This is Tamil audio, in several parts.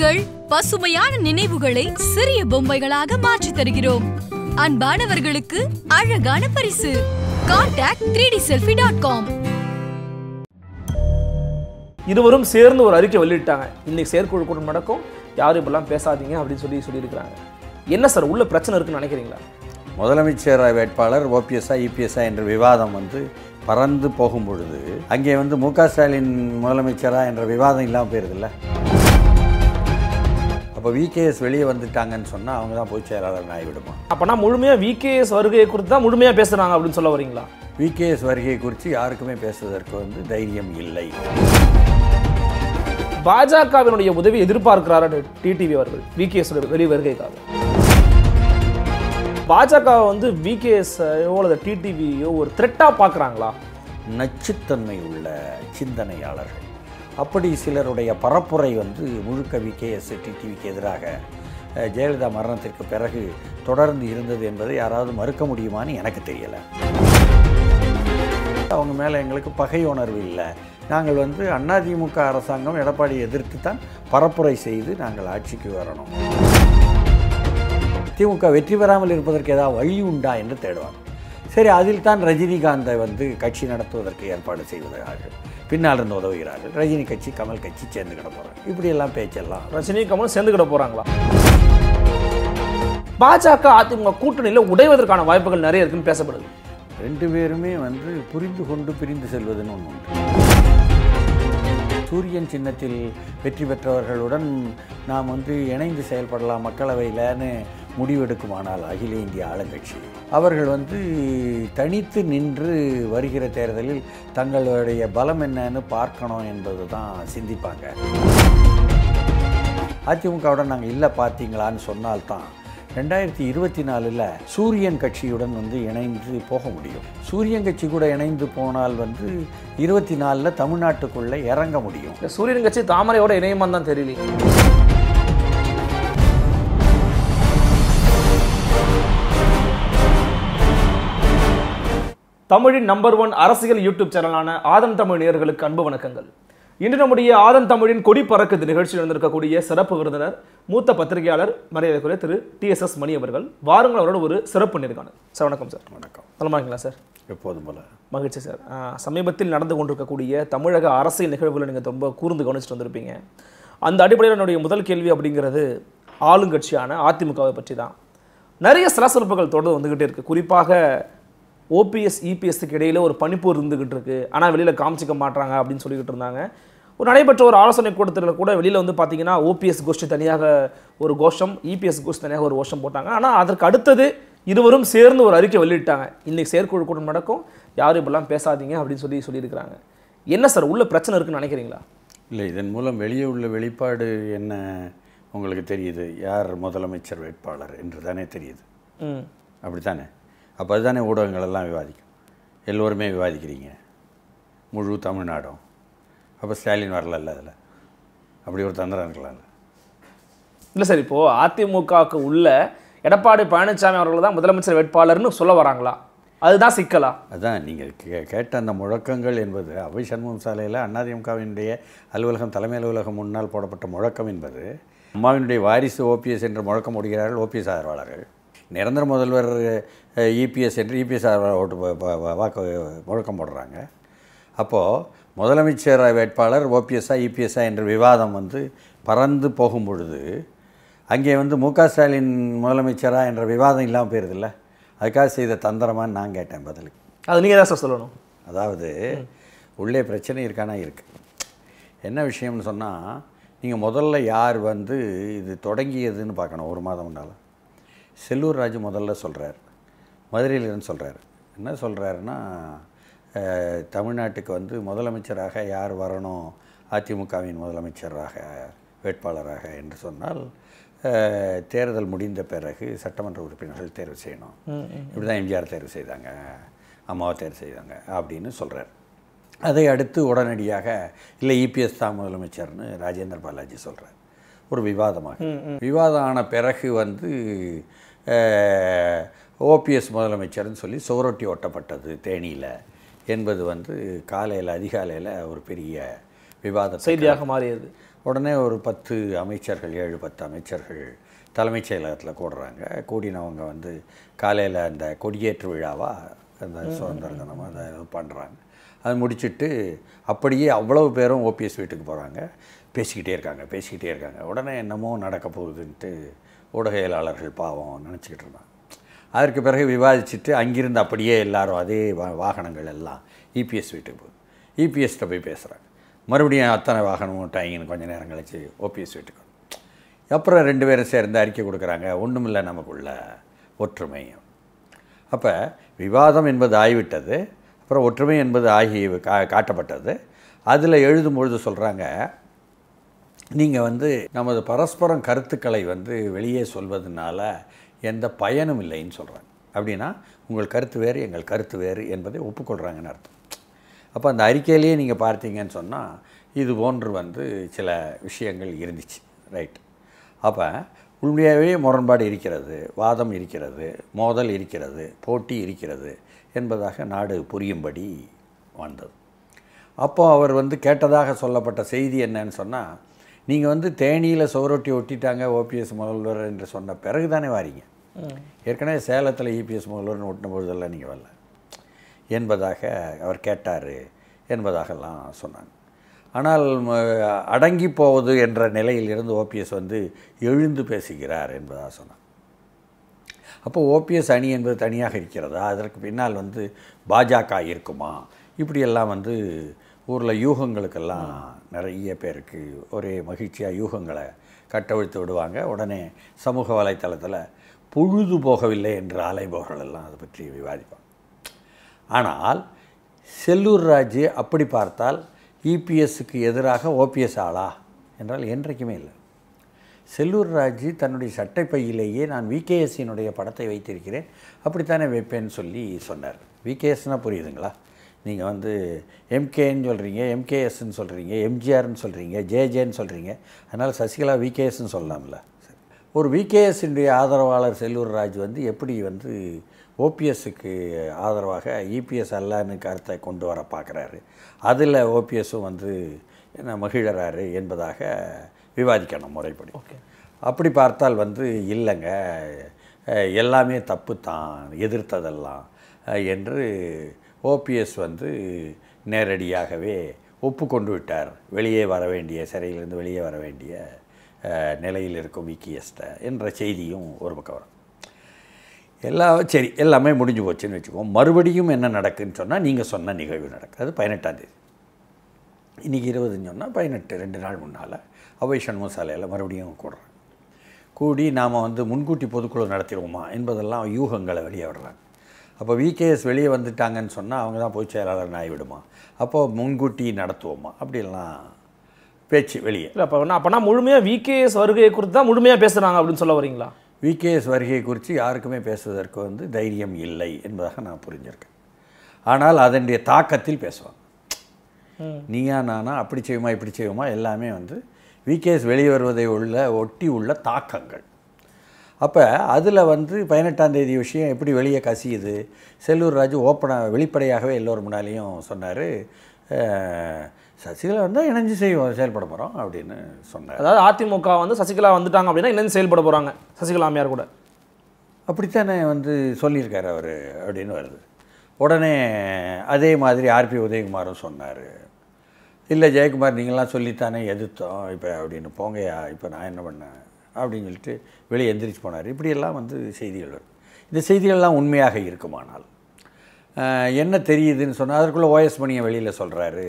நாங்கள் பசுமையான நினைவுகளை சிறிய பொம்மைகளாக மாற்றி தருகிறோம் அன்பானவர்களுக்கு அழகான பரிசு டாட் காம் இருவரும் சேர்ந்து ஒரு அறிக்கை வெளியிட்டாங்க இன்னைக்கு செயற்குழு கூட்டம் நடக்கும் யாரும் இப்பெல்லாம் பேசாதீங்க அப்படின்னு சொல்லி சொல்லியிருக்கிறாங்க என்ன சார் உள்ள பிரச்சனை இருக்குன்னு நினைக்கிறீங்களா முதலமைச்சர் வேட்பாளர் ஓபிஎஸ்ஆ இபிஎஸ்ஆ என்ற விவாதம் வந்து பறந்து போகும் பொழுது அங்கே வந்து மு க ஸ்டாலின் முதலமைச்சரா என்ற விவாதம் இல்லாமல் போயிருதில்ல அப்போ விகேஎஸ் வெளியே வந்துட்டாங்கன்னு சொன்னால் அவங்க தான் பொதுச் செயலாளர் ஆகிவிடுமா அப்போனா முழுமையாக விகேஎஸ் வருகையை குறித்து தான் முழுமையாக பேசுகிறாங்க அப்படின்னு சொல்ல வரீங்களா விகேஎஸ் வருகையை குறித்து யாருக்குமே பேசுவதற்கு வந்து தைரியம் இல்லை பாஜகவினுடைய உதவி எதிர்பார்க்கிறாரு டிடிவி அவர்கள் விகேஎஸ் வெளி வருகைக்காக பாஜக வந்து விகேஎஸ் அல்லது டிடிவியோ ஒரு த்ரெட்டாக பார்க்குறாங்களா நச்சுத்தன்மை உள்ள சிந்தனையாளர்கள் அப்படி சிலருடைய பரப்புரை வந்து முழுக்க வி கே எஸ் டிடிவிக்கு எதிராக ஜெயலலிதா மரணத்திற்கு பிறகு தொடர்ந்து இருந்தது என்பதை யாராவது மறுக்க முடியுமான்னு எனக்கு தெரியலை அவங்க மேலே எங்களுக்கு பகை உணர்வு இல்லை நாங்கள் வந்து அதிமுக அரசாங்கம் எடப்பாடி எதிர்த்து தான் பரப்புரை செய்து நாங்கள் ஆட்சிக்கு வரணும் திமுக வெற்றி பெறாமல் இருப்பதற்கு ஏதாவது வழி உண்டா என்று தேடுவாங்க சரி அதில் தான் ரஜினிகாந்தை வந்து கட்சி நடத்துவதற்கு ஏற்பாடு செய்வதாக பின்னால் இருந்து உதவுகிறார்கள் ரஜினி கட்சி கமல் கட்சி சேர்ந்துக்கிட போகிறாங்க இப்படியெல்லாம் பேச்செல்லாம் ரஜினி கமல் சேர்ந்துக்கிட போகிறாங்களா பாஜக அதிமுக கூட்டணியில் உடைவதற்கான வாய்ப்புகள் நிறைய இருக்குன்னு பேசப்படுது ரெண்டு பேருமே வந்து புரிந்து கொண்டு பிரிந்து செல்வதுன்னு ஒன்று சூரியன் சின்னத்தில் வெற்றி பெற்றவர்களுடன் நாம் வந்து இணைந்து செயல்படலாம் மக்களவையில்னு முடிவெடுக்குமானால் அகில இந்திய ஆளுங்கட்சி அவர்கள் வந்து தனித்து நின்று வருகிற தேர்தலில் தங்களுடைய பலம் என்னன்னு பார்க்கணும் என்பது தான் சிந்திப்பாங்க அதிமுகவுடன் நாங்கள் இல்லை பார்த்தீங்களான்னு சொன்னால்தான் ரெண்டாயிரத்தி இருபத்தி நாலில் சூரியன் கட்சியுடன் வந்து இணைந்து போக முடியும் சூரியன் கட்சி கூட இணைந்து போனால் வந்து இருபத்தி நாலில் தமிழ்நாட்டுக்குள்ளே இறங்க முடியும் சூரியன் கட்சி தாமரையோட இணையமாக தான் தெரியலையே தமிழின் நம்பர் ஒன் அரசியல் யூடியூப் சேனலான ஆதன் தமிழ் நேயர்களுக்கு அன்பு வணக்கங்கள் இன்று நம்முடைய ஆதன் தமிழின் கொடி பறக்குது நிகழ்ச்சியில் வந்திருக்கக்கூடிய சிறப்பு விருந்தினர் மூத்த பத்திரிகையாளர் மரியாதைக்குரிய Thiru T S S Mani அவர்கள் வாருங்கள் அவரோட ஒரு சிறப்பு நேர்காணல் சார் வணக்கம் சார் வணக்கம் நலமாங்களா சார் எப்போதும் போல மகிழ்ச்சி சார் சமீபத்தில் நடந்து கொண்டிருக்கக்கூடிய தமிழக அரசியல் நிகழ்வுகளை நீங்கள் ரொம்ப கூர்ந்து கவனிச்சுட்டு வந்திருப்பீங்க அந்த அடிப்படையில் என்னுடைய முதல் கேள்வி அப்படிங்கிறது ஆளுங்கட்சியான அதிமுகவை பற்றி தான் நிறைய சிலசிறப்புகள் தொடர்ந்து வந்துக்கிட்டே இருக்குது குறிப்பாக ஓபிஎஸ் இபிஎஸ்க்கு e இடையில் ஒரு பனிப்போர் இருந்துக்கிட்டு இருக்குது ஆனால் வெளியில் காமிச்சிக்க மாட்டாங்க அப்படின்னு சொல்லிக்கிட்டு இருந்தாங்க ஒரு நடைபெற்ற ஒரு ஆலோசனை கூட்டத்தில் கூட வெளியில் வந்து பார்த்தீங்கன்னா ஓபிஎஸ் கோஷ்டி தனியாக ஒரு கோஷம் இபிஎஸ் e கோஷ்டி தனியாக ஒரு கோஷம் போட்டாங்க ஆனால் அதற்கு அடுத்தது இருவரும் சேர்ந்து ஒரு அறிக்கை வெளியிட்டாங்க இன்றைக்கி செயற்குழு கூட்டம் நடக்கும் யாரும் இப்பெல்லாம் பேசாதீங்க அப்படின்னு சொல்லி சொல்லியிருக்கிறாங்க என்ன சார் உள்ள பிரச்சனை இருக்குன்னு நினைக்கிறீங்களா இல்லை இதன் மூலம் வெளியே உள்ள வெளிப்பாடு என்ன உங்களுக்கு தெரியுது யார் முதலமைச்சர் வேட்பாளர் என்று தானே தெரியுது அப்படித்தானே அப்போ அதுதானே ஊடகங்கள் எல்லாம் விவாதிக்கும் எல்லோருமே விவாதிக்கிறீங்க முழு தமிழ்நாடும் அப்போ ஸ்டாலின் வரலல்ல அதில் அப்படி ஒரு தந்திரம் இருக்கலாம்ல இல்லை சார் இப்போது அதிமுகவுக்கு உள்ள எடப்பாடி பழனிசாமி அவர்கள் தான் முதலமைச்சர் வேட்பாளர்னு சொல்ல வராங்களா அதுதான் சிக்கலா அதுதான் நீங்கள் கே கேட்ட அந்த முழக்கங்கள் என்பது அவை சண்முகம் சாலையில் அதிமுகவினுடைய அலுவலகம் தலைமை அலுவலகம் முன்னால் போடப்பட்ட முழக்கம் என்பது அம்மாவினுடைய வாரிசு ஓபிஎஸ் என்று முழக்கம் முடிகிறார்கள் ஓபிஎஸ் ஆதரவாளர்கள் நிரந்தர முதல்வர் இபிஎஸ் என்று இபிஎஸ் ஓட்டு வாக்கு முழக்கம் போடுறாங்க அப்போது முதலமைச்சர் வேட்பாளர் ஓபிஎஸ்ஆ இபிஎஸ்ஆ என்ற விவாதம் வந்து பறந்து போகும் பொழுது அங்கே வந்து மு க ஸ்டாலின் முதலமைச்சரா என்ற விவாதம் இல்லாமல் போயிருதில்ல அதுக்காக செய்த தந்திரமானு நான் கேட்டேன் பதிலுக்கு அது நீங்கள் தான் சார் சொல்லணும் அதாவது உள்ளே பிரச்சனை இருக்கானா இருக்குது என்ன விஷயம்னு சொன்னால் நீங்கள் முதல்ல யார் வந்து இது தொடங்கியதுன்னு பார்க்கணும் ஒரு மாதம் உண்டாலும் செல்லூர் ராஜு முதல்ல சொல்கிறார் மதுரையிலிருந்து சொல்கிறார் என்ன சொல்கிறாருன்னா தமிழ்நாட்டுக்கு வந்து முதலமைச்சராக யார் வரணும் அதிமுகவின் முதலமைச்சராக வேட்பாளராக என்று சொன்னால் தேர்தல் முடிந்த பிறகு சட்டமன்ற உறுப்பினர்கள் தேர்வு செய்யணும் இப்படி தான் எம்ஜிஆர் தேர்வு செய்தாங்க அம்மாவை தேர்வு செய்தாங்க அப்படின்னு சொல்கிறார் அதை அடுத்து உடனடியாக இல்லை இபிஎஸ் தான் முதலமைச்சர்னு ராஜேந்திர பாலாஜி சொல்கிறார் ஒரு விவாதமாக விவாதம் ஆன பிறகு வந்து ஓபிஎஸ் முதலமைச்சர்னு சொல்லி சுவரொட்டி ஒட்டப்பட்டது தேனியில் என்பது வந்து காலையில் அதிகாலையில் ஒரு பெரிய விவாத செய்தியாக மாறியது உடனே ஒரு பத்து அமைச்சர்கள் ஏழு பத்து அமைச்சர்கள் தலைமைச் செயலகத்தில் கூடுறாங்க கூடினவங்க வந்து காலையில் அந்த கொடியேற்று விழாவாக அந்த சுதந்திர தினமாக அதை பண்ணுறாங்க அது முடிச்சுட்டு அப்படியே அவ்வளவு பேரும் ஓபிஎஸ் வீட்டுக்கு போகிறாங்க பேசிக்கிட்டே இருக்காங்க பேசிக்கிட்டே இருக்காங்க உடனே என்னமோ நடக்க போகுதுன்ட்டு ஊடகையலாளர்கள் பாவம் நினச்சிக்கிட்டு இருந்தாங்க அதற்கு பிறகு விவாதிச்சுட்டு அங்கிருந்து அப்படியே எல்லாரும் அதே வாகனங்கள் எல்லாம் இபிஎஸ் வீட்டுக்கு போகுது இபிஎஸ்கிட்ட போய் பேசுகிறாங்க மறுபடியும் அத்தனை வாகனமும் டைங்கன்னு கொஞ்சம் நேரம் கழிச்சு ஓபிஎஸ் வீட்டுக்கு அப்புறம் ரெண்டு பேரும் சேர்ந்து அறிக்கை கொடுக்குறாங்க ஒன்றுமில்லை நமக்குள்ள ஒற்றுமையும் அப்போ விவாதம் என்பது ஆகிவிட்டது அப்புறம் ஒற்றுமை என்பது ஆகி கா காட்டப்பட்டது அதில் எழுதும்பொழுது சொல்கிறாங்க நீங்கள் வந்து நமது பரஸ்பரம் கருத்துக்களை வந்து வெளியே சொல்வதனால எந்த பயனும் இல்லைன்னு சொல்கிறாங்க அப்படின்னா உங்கள் கருத்து வேறு எங்கள் கருத்து வேறு என்பதை ஒப்புக்கொள்கிறாங்கன்னு அர்த்தம் அப்போ அந்த அறிக்கையிலேயே நீங்கள் பார்த்தீங்கன்னு சொன்னால் இது போன்று வந்து சில விஷயங்கள் இருந்துச்சு ரைட் அப்போ உண்மையாகவே முரண்பாடு இருக்கிறது வாதம் இருக்கிறது மோதல் இருக்கிறது போட்டி இருக்கிறது என்பதாக நாடு புரியும்படி வந்தது அப்போது அவர் வந்து கேட்டதாக சொல்லப்பட்ட செய்தி என்னன்னு சொன்னால் நீங்கள் வந்து தேனியில் சுவரொட்டி ஒட்டிட்டாங்க ஓபிஎஸ் முதல்வர் என்று சொன்ன பிறகு தானே வாரீங்க ஏற்கனவே சேலத்தில் இபிஎஸ் முதல்வர்னு ஒட்டின பொழுதெல்லாம் நீங்கள் வரல என்பதாக அவர் கேட்டார் என்பதாகலாம் சொன்னாங்க ஆனால் அடங்கி போவது என்ற நிலையிலிருந்து ஓபிஎஸ் வந்து எழுந்து பேசுகிறார் என்பதாக சொன்னார் அப்போ ஓபிஎஸ் அணி என்பது தனியாக இருக்கிறதா அதற்கு பின்னால் வந்து பாஜக இருக்குமா இப்படியெல்லாம் வந்து ஊரில் யூகங்களுக்கெல்லாம் நிறைய பேருக்கு ஒரே மகிழ்ச்சியாக யூகங்களை கட்டவிழ்த்து விடுவாங்க உடனே சமூக வலைத்தளத்தில் பொழுது போகவில்லை என்று அலைபவர்கள் எல்லாம் அதை பற்றி விவாதிப்பாங்க ஆனால் செல்லூர் ராஜ்ய அப்படி பார்த்தால் இபிஎஸ்க்கு எதிராக ஓபிஎஸ் ஆளா என்றால் என்றைக்குமே இல்லை செல்லூர் ராஜ்ஜி தன்னுடைய சட்டை பையிலேயே நான் விகேஎஸ்ஸினுடைய படத்தை வைத்திருக்கிறேன் அப்படித்தானே வைப்பேன்னு சொல்லி சொன்னார் விகேஎஸ்னால் புரியுதுங்களா நீங்கள் வந்து எம்கேன்னு சொல்கிறீங்க எம்கேஎஸ்ன்னு சொல்கிறீங்க எம்ஜிஆர்னு சொல்கிறீங்க ஜேஜேன்னு சொல்கிறீங்க அதனால் சசிகலா விகேஎஸ்ன்னு சொல்லலாம்ல ஒரு விகேஎஸ்னுடைய ஆதரவாளர் செல்லூர் ராஜ் வந்து எப்படி வந்து ஓபிஎஸ்க்கு ஆதரவாக இபிஎஸ் அல்லான்னு கருத்தை கொண்டு வர பார்க்குறாரு அதில் ஓபிஎஸும் வந்து என்ன மகிழறாரு என்பதாக விவாதிக்கணும் முறைப்படி ஓகே அப்படி பார்த்தால் வந்து இல்லைங்க எல்லாமே தப்பு தான் எதிர்த்ததெல்லாம் என்று ஓபிஎஸ் வந்து நேரடியாகவே ஒப்புக்கொண்டு விட்டார் வெளியே வர வேண்டிய சிறையிலிருந்து வெளியே வர வேண்டிய நிலையில் இருக்கும் விக்கியஸ்ட்டை என்ற செய்தியும் ஒரு பக்கம் வரும் எல்லா சரி எல்லாமே முடிஞ்சு போச்சுன்னு வச்சுக்கோம் மறுபடியும் என்ன நடக்குன்னு சொன்னால் நீங்கள் சொன்ன நிகழ்வு நடக்குது அது பதினெட்டாந்தேதி இன்றைக்கி இருபதுன்னு சொன்னால் பதினெட்டு ரெண்டு நாள் முன்னால் அவை சண்முக சாலையில் மறுபடியும் கூடுறேன் கூடி நாம் வந்து முன்கூட்டி பொதுக்குழு நடத்திடுவோமா என்பதெல்லாம் யூகங்களை வெளியே விடுறாங்க அப்போ விகேஎஸ் வெளியே வந்துட்டாங்கன்னு சொன்னால் அவங்க தான் பொதுச் செயலாளர் ஆகிவிடுமா அப்போது முன்கூட்டி நடத்துவோமா அப்படிலாம் பேச்சு வெளியே இல்லை அப்போ அப்போனா முழுமையாக விகேஎஸ் வருகையை குறித்து தான் முழுமையாக பேசுகிறாங்க அப்படின்னு சொல்ல வரீங்களா விகேஎஸ் வருகையை குறித்து யாருக்குமே பேசுவதற்கு வந்து தைரியம் இல்லை என்பதாக நான் புரிஞ்சிருக்கேன் ஆனால் அதனுடைய தாக்கத்தில் பேசுவாங்க நீயா நானா அப்படி செய்வோமா இப்படி செய்வோமா எல்லாமே வந்து விகேஎஸ் வெளியே வருவதை உள்ள ஒட்டி உள்ள தாக்கங்கள் அப்போ அதில் வந்து பதினெட்டாம் தேதி விஷயம் எப்படி வெளியே கசியுது செல்லூர் ராஜு ஓப்பனாக வெளிப்படையாகவே எல்லோரும் முன்னாலேயும் சொன்னார் சசிகலா வந்தால் இணைஞ்சு செய்வோம் செயல்பட போகிறோம் அப்படின்னு சொன்னார் அதாவது அதிமுக வந்து சசிகலா வந்துட்டாங்க அப்படின்னா இணைஞ்சு செயல்பட போகிறாங்க சசிகலா அம்மையார் கூட அப்படித்தானே வந்து சொல்லியிருக்கார் அவர் அப்படின்னு வருது உடனே அதே மாதிரி ஆர்பி உதயகுமாரும் சொன்னார் இல்லை ஜெயக்குமார் நீங்களாம் சொல்லித்தானே எதிர்த்தோம் இப்போ அப்படின்னு போங்கயா இப்போ நான் என்ன பண்ணேன் அப்படின்னு சொல்லிட்டு வெளியே எந்திரிச்சு போனார் இப்படியெல்லாம் வந்து செய்திகள் வரும் இந்த செய்திகள்லாம் உண்மையாக இருக்குமானால் என்ன தெரியுதுன்னு சொன்னால் அதற்குள்ளே ஓஎஸ் மணியை வெளியில் சொல்கிறாரு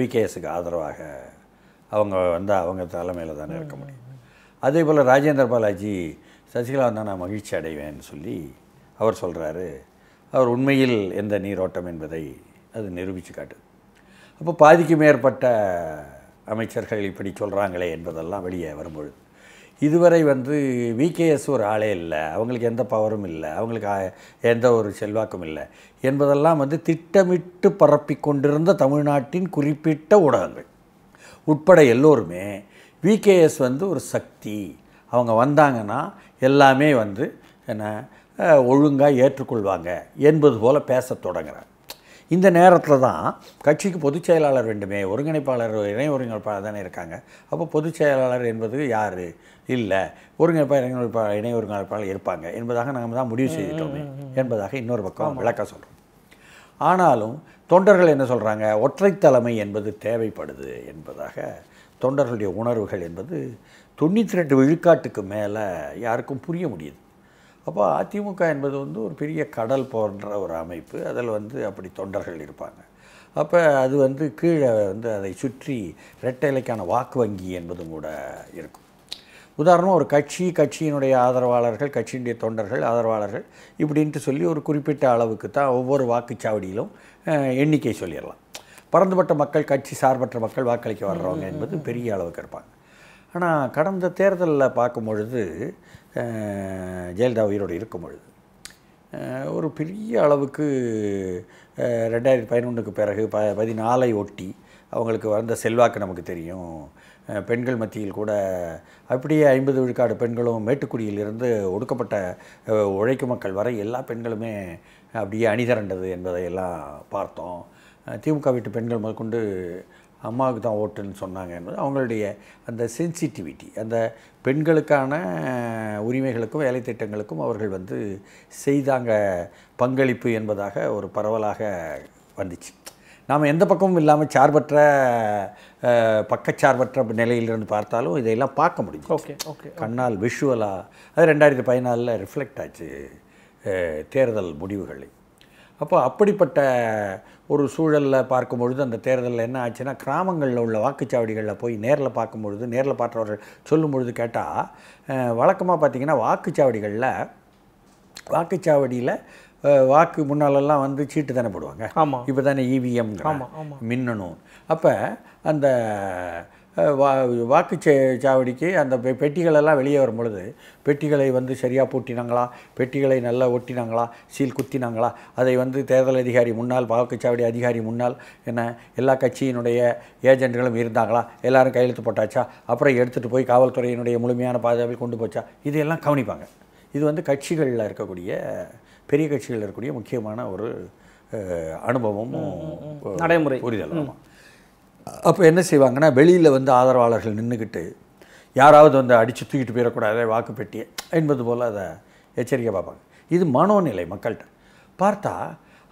விகேஎஸுக்கு ஆதரவாக அவங்க வந்தால் அவங்க தலைமையில் தானே இருக்க முடியும் அதே போல் ராஜேந்திர பாலாஜி சசிகலா வந்தால் நான் மகிழ்ச்சி அடைவேன்னு சொல்லி அவர் சொல்கிறாரு அவர் உண்மையில் எந்த நீரோட்டம் என்பதை அது நிரூபித்து காட்டுது அப்போ பாதிக்கும் மேற்பட்ட அமைச்சர்கள் இப்படி சொல்கிறாங்களே என்பதெல்லாம் வெளியே வரும்பொழுது இதுவரை வந்து விகேஎஸ் ஒரு ஆளே இல்லை அவங்களுக்கு எந்த பவரும் இல்லை அவங்களுக்கு எந்த ஒரு செல்வாக்கும் இல்லை என்பதெல்லாம் வந்து திட்டமிட்டு பரப்பி கொண்டிருந்த தமிழ்நாட்டின் குறிப்பிட்ட ஊடகங்கள் உட்பட எல்லோருமே விகேஎஸ் வந்து ஒரு சக்தி அவங்க வந்தாங்கன்னா எல்லாமே வந்து என்ன ஒழுங்காக ஏற்றுக்கொள்வாங்க என்பது போல் பேச தொடங்குறாங்க இந்த நேரத்தில் தான் கட்சிக்கு பொதுச் செயலாளர் வேண்டுமே ஒருங்கிணைப்பாளர் இணை ஒருங்கிணைப்பாளர் தானே இருக்காங்க அப்போ பொதுச் செயலாளர் என்பது யார் இல்லை ஒருங்கிணைப்பாளர் இணை இணை ஒருங்கிணைப்பாளர் இருப்பாங்க என்பதாக நாம் தான் முடிவு செய்துட்டோமே என்பதாக இன்னொரு பக்கம் விளக்க சொல்கிறோம் ஆனாலும் தொண்டர்கள் என்ன சொல்கிறாங்க ஒற்றை தலைமை என்பது தேவைப்படுது என்பதாக தொண்டர்களுடைய உணர்வுகள் என்பது தொண்ணூற்றி ரெண்டு விழுக்காட்டுக்கு மேலே யாருக்கும் புரிய முடியுது அப்போ அதிமுக என்பது வந்து ஒரு பெரிய கடல் போன்ற ஒரு அமைப்பு அதில் வந்து அப்படி தொண்டர்கள் இருப்பாங்க அப்போ அது வந்து கீழே வந்து அதை சுற்றி இரட்டைலைக்கான வாக்கு வங்கி என்பதும் கூட இருக்கும் உதாரணமாக ஒரு கட்சி கட்சியினுடைய ஆதரவாளர்கள் கட்சியினுடைய தொண்டர்கள் ஆதரவாளர்கள் இப்படின்ட்டு சொல்லி ஒரு குறிப்பிட்ட அளவுக்கு தான் ஒவ்வொரு வாக்குச்சாவடியிலும் எண்ணிக்கை சொல்லிடலாம் பறந்துபட்ட மக்கள் கட்சி சார்பற்ற மக்கள் வாக்களிக்க வர்றவங்க என்பது பெரிய அளவுக்கு இருப்பாங்க ஆனால் கடந்த தேர்தலில் பார்க்கும் பொழுது ஜெயலலிதா உயிரோடு இருக்கும் பொழுது ஒரு பெரிய அளவுக்கு ரெண்டாயிரத்தி பதினொன்றுக்கு பிறகு ப பதினாலை ஒட்டி அவங்களுக்கு வந்த செல்வாக்கு நமக்கு தெரியும் பெண்கள் மத்தியில் கூட அப்படியே ஐம்பது விழுக்காடு பெண்களும் மேட்டுக்குடியிலிருந்து ஒடுக்கப்பட்ட உழைக்கும் மக்கள் வரை எல்லா பெண்களுமே அப்படியே என்பதை என்பதையெல்லாம் பார்த்தோம் திமுக வீட்டு பெண்கள் முதற்கொண்டு அம்மாவுக்கு தான் ஓட்டுன்னு சொன்னாங்க என்பது அவங்களுடைய அந்த சென்சிட்டிவிட்டி அந்த பெண்களுக்கான உரிமைகளுக்கும் வேலை திட்டங்களுக்கும் அவர்கள் வந்து செய்தாங்க பங்களிப்பு என்பதாக ஒரு பரவலாக வந்துச்சு நாம் எந்த பக்கமும் இல்லாமல் சார்பற்ற பக்கச்சார்பற்ற நிலையிலிருந்து பார்த்தாலும் இதையெல்லாம் பார்க்க முடியும் ஓகே ஓகே கண்ணால் விஷுவலாக அது ரெண்டாயிரத்தி பதினாலில் ரிஃப்ளெக்ட் ஆச்சு தேர்தல் முடிவுகளை அப்போ அப்படிப்பட்ட ஒரு சூழலில் பார்க்கும்பொழுது அந்த தேர்தலில் என்ன ஆச்சுன்னா கிராமங்களில் உள்ள வாக்குச்சாவடிகளில் போய் நேரில் பார்க்கும்பொழுது நேரில் பார்த்தவர்கள் சொல்லும்பொழுது கேட்டால் வழக்கமாக பார்த்திங்கன்னா வாக்குச்சாவடிகளில் வாக்குச்சாவடியில் வாக்கு முன்னாலெல்லாம் வந்து சீட்டு தானே போடுவாங்க ஆமாம் இப்போ தானே இவிஎம் e மின்னணும் அப்போ அந்த வா வாக்கு சாவடிக்கு அந்த பெ பெட்டிகளெல்லாம் வெளியே வரும் பொழுது பெட்டிகளை வந்து சரியாக பூட்டினாங்களா பெட்டிகளை நல்லா ஒட்டினாங்களா சீல் குத்தினாங்களா அதை வந்து தேர்தல் அதிகாரி முன்னால் வாக்குச்சாவடி அதிகாரி முன்னால் என்ன எல்லா கட்சியினுடைய ஏஜென்ட்களும் இருந்தாங்களா எல்லோரும் கையெழுத்து போட்டாச்சா அப்புறம் எடுத்துகிட்டு போய் காவல்துறையினுடைய முழுமையான பாதுகாப்பில் கொண்டு போச்சா இதையெல்லாம் கவனிப்பாங்க இது வந்து கட்சிகளில் இருக்கக்கூடிய பெரிய கட்சிகளில் இருக்கக்கூடிய முக்கியமான ஒரு அனுபவமும் நடைமுறை புரிதல் அப்போ என்ன செய்வாங்கன்னா வெளியில் வந்து ஆதரவாளர்கள் நின்றுக்கிட்டு யாராவது வந்து அடித்து தூக்கிட்டு போயிடக்கூடாது வாக்கு பெட்டியை என்பது போல் அதை எச்சரிக்கை பார்ப்பாங்க இது மனோநிலை மக்கள்கிட்ட பார்த்தா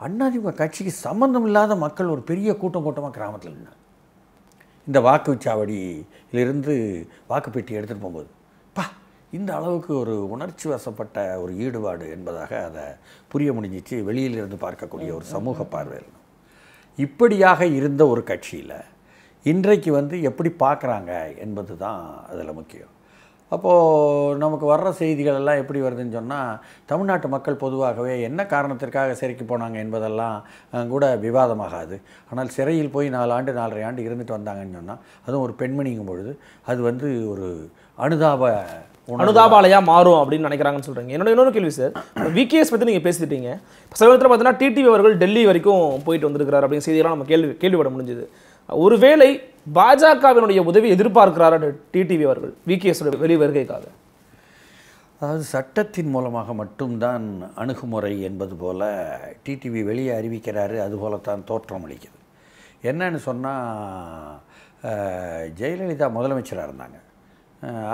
அண்ணாதிமுக கட்சிக்கு சம்மந்தம் இல்லாத மக்கள் ஒரு பெரிய கூட்டம் கூட்டமாக கிராமத்தில் இருந்தாங்க இந்த வாக்குச்சாவடியிலிருந்து வாக்கு பெட்டி எடுத்துகிட்டு போகும்போது பா இந்த அளவுக்கு ஒரு உணர்ச்சி வசப்பட்ட ஒரு ஈடுபாடு என்பதாக அதை புரிய முடிஞ்சிச்சு வெளியிலிருந்து பார்க்கக்கூடிய ஒரு சமூக பார்வையில் இப்படியாக இருந்த ஒரு கட்சியில் இன்றைக்கு வந்து எப்படி பார்க்குறாங்க என்பது தான் அதில் முக்கியம் அப்போது நமக்கு வர்ற செய்திகள் எல்லாம் எப்படி வருதுன்னு சொன்னால் தமிழ்நாட்டு மக்கள் பொதுவாகவே என்ன காரணத்திற்காக சிறைக்கு போனாங்க என்பதெல்லாம் கூட விவாதமாகாது ஆனால் சிறையில் போய் நாலு ஆண்டு நாலரை ஆண்டு இருந்துட்டு வந்தாங்கன்னு சொன்னால் அதுவும் ஒரு பெண்மணிங்கும் பொழுது அது வந்து ஒரு அனுதாப அனுதாபாலையா மாறும் அப்படின்னு நினைக்கிறாங்கன்னு சொல்கிறீங்க என்னோட இன்னொரு கேள்வி சார் விகேஎஸ் பற்றி நீங்கள் பேசிட்டீங்க சமீபத்தில் பார்த்தீங்கன்னா டிடிவி அவர்கள் டெல்லி வரைக்கும் போயிட்டு வந்திருக்கிறார் அப்படின்னு செய்தியெல்லாம் நம்ம கேள்வி கேள்விப்பட முடிஞ்சுது ஒருவேளை பாஜகவினுடைய உதவி எதிர்பார்க்கிறார்கள் டிடிவி அவர்கள் விகேஎஸ் வெளி வருகைக்காக அதாவது சட்டத்தின் மூலமாக மட்டும்தான் அணுகுமுறை என்பது போல் டிடிவி வெளியே அறிவிக்கிறாரு அதுபோலத்தான் தோற்றம் அளிக்குது என்னன்னு சொன்னால் ஜெயலலிதா முதலமைச்சராக இருந்தாங்க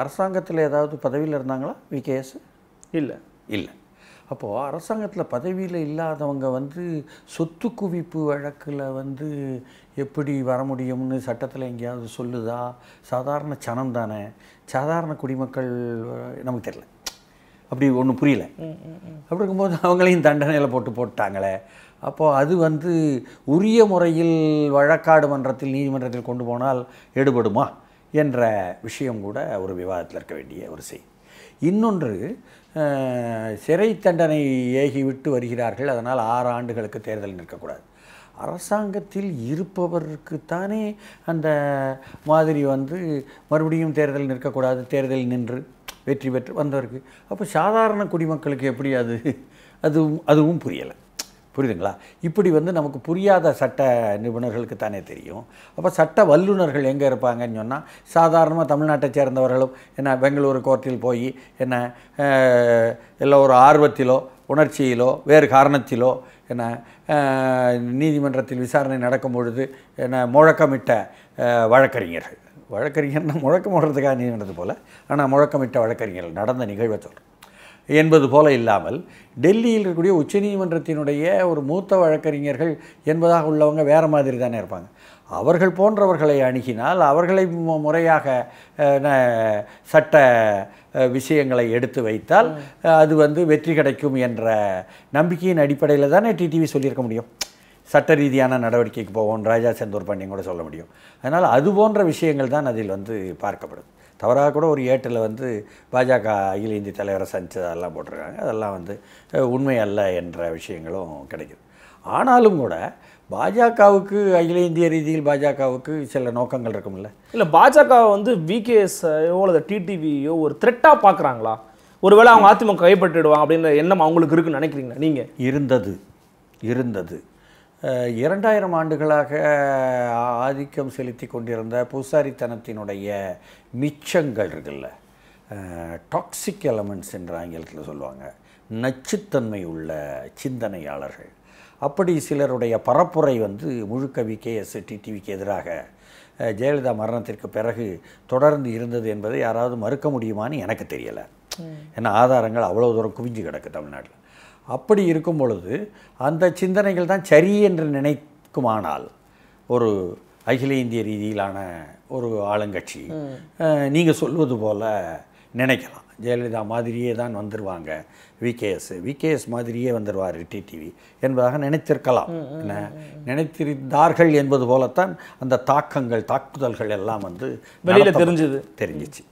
அரசாங்கத்தில் ஏதாவது பதவியில் இருந்தாங்களா விகேஎஸ் இல்லை இல்லை அப்போது அரசாங்கத்தில் பதவியில் இல்லாதவங்க வந்து சொத்து குவிப்பு வழக்கில் வந்து எப்படி வர முடியும்னு சட்டத்தில் எங்கேயாவது சொல்லுதா சாதாரண சனம் தானே சாதாரண குடிமக்கள் நமக்கு தெரில அப்படி ஒன்றும் புரியல அப்படி இருக்கும்போது அவங்களையும் தண்டனையில் போட்டு போட்டாங்களே அப்போது அது வந்து உரிய முறையில் வழக்காடு மன்றத்தில் நீதிமன்றத்தில் கொண்டு போனால் எடுபடுமா என்ற விஷயம் கூட ஒரு விவாதத்தில் இருக்க வேண்டிய ஒரு செய்தி இன்னொன்று சிறை தண்டனை ஏகிவிட்டு வருகிறார்கள் அதனால் ஆறு ஆண்டுகளுக்கு தேர்தல் நிற்கக்கூடாது அரசாங்கத்தில் இருப்பவருக்குத்தானே அந்த மாதிரி வந்து மறுபடியும் தேர்தல் நிற்கக்கூடாது தேர்தல் நின்று வெற்றி பெற்று வந்தவருக்கு அப்போ சாதாரண குடிமக்களுக்கு எப்படி அது அதுவும் அதுவும் புரியலை புரியுதுங்களா இப்படி வந்து நமக்கு புரியாத சட்ட நிபுணர்களுக்கு தானே தெரியும் அப்போ சட்ட வல்லுநர்கள் எங்கே இருப்பாங்கன்னு சொன்னால் சாதாரணமாக தமிழ்நாட்டை சேர்ந்தவர்களும் என்ன பெங்களூரு கோர்ட்டில் போய் என்ன இல்லை ஒரு ஆர்வத்திலோ உணர்ச்சியிலோ வேறு காரணத்திலோ என்ன நீதிமன்றத்தில் விசாரணை நடக்கும் பொழுது என்ன முழக்கமிட்ட வழக்கறிஞர்கள் வழக்கறிஞர்னா முழக்கம் விடுறதுக்காக நீதிமன்றது போல் ஆனால் முழக்கமிட்ட வழக்கறிஞர்கள் நடந்த நிகழ்வை சொல்கிறேன் என்பது போல இல்லாமல் டெல்லியில் இருக்கக்கூடிய உச்சநீதிமன்றத்தினுடைய ஒரு மூத்த வழக்கறிஞர்கள் என்பதாக உள்ளவங்க வேறு மாதிரி தானே இருப்பாங்க அவர்கள் போன்றவர்களை அணுகினால் அவர்களை முறையாக சட்ட விஷயங்களை எடுத்து வைத்தால் அது வந்து வெற்றி கிடைக்கும் என்ற நம்பிக்கையின் அடிப்படையில் தானே டிடிவி சொல்லியிருக்க முடியும் சட்ட ரீதியான நடவடிக்கைக்கு போவோம் ராஜா செந்தூர் பாண்டியன் கூட சொல்ல முடியும் அதனால் அது போன்ற விஷயங்கள் தான் அதில் வந்து பார்க்கப்படும் தவறாக கூட ஒரு ஏட்டில் வந்து பாஜக அகில இந்திய தலைவரை சந்திச்சு அதெல்லாம் போட்டிருக்காங்க அதெல்லாம் வந்து உண்மை அல்ல என்ற விஷயங்களும் கிடைக்குது ஆனாலும் கூட பாஜகவுக்கு அகில இந்திய ரீதியில் பாஜகவுக்கு சில நோக்கங்கள் இருக்கும்ல இல்லை பாஜக வந்து விகேஎஸ்ஐயோ அல்லது டிடிவியோ ஒரு த்ரெட்டாக பார்க்குறாங்களா ஒருவேளை அவங்க அதிமுக கைப்பற்றிடுவாங்க அப்படின்ற எண்ணம் அவங்களுக்கு இருக்குன்னு நினைக்கிறீங்களா நீங்கள் இருந்தது இருந்தது இரண்டாயிரம் ஆண்டுகளாக ஆதிக்கம் செலுத்தி கொண்டிருந்த பூசாரித்தனத்தினுடைய மிச்சங்கள் இருக்குல்ல டாக்ஸிக் எலமெண்ட்ஸ் என்ற ஆங்கிலத்தில் சொல்லுவாங்க நச்சுத்தன்மை உள்ள சிந்தனையாளர்கள் அப்படி சிலருடைய பரப்புரை வந்து முழுக்கவி கே எஸ் டிடிவிக்கு எதிராக ஜெயலலிதா மரணத்திற்கு பிறகு தொடர்ந்து இருந்தது என்பதை யாராவது மறுக்க முடியுமான்னு எனக்கு தெரியலை ஏன்னா ஆதாரங்கள் அவ்வளோ தூரம் குவிஞ்சு கிடக்கு தமிழ்நாட்டில் அப்படி இருக்கும் பொழுது அந்த சிந்தனைகள் தான் சரி என்று நினைக்குமானால் ஒரு அகில இந்திய ரீதியிலான ஒரு ஆளுங்கட்சி நீங்கள் சொல்வது போல் நினைக்கலாம் ஜெயலலிதா மாதிரியே தான் வந்துடுவாங்க விகேஎஸ் விகேஎஸ் மாதிரியே வந்துடுவார் டிடிவி என்பதாக நினைத்திருக்கலாம் என்ன நினைத்திருந்தார்கள் என்பது போலத்தான் அந்த தாக்கங்கள் தாக்குதல்கள் எல்லாம் வந்து வெளியில் தெரிஞ்சது தெரிஞ்சிச்சு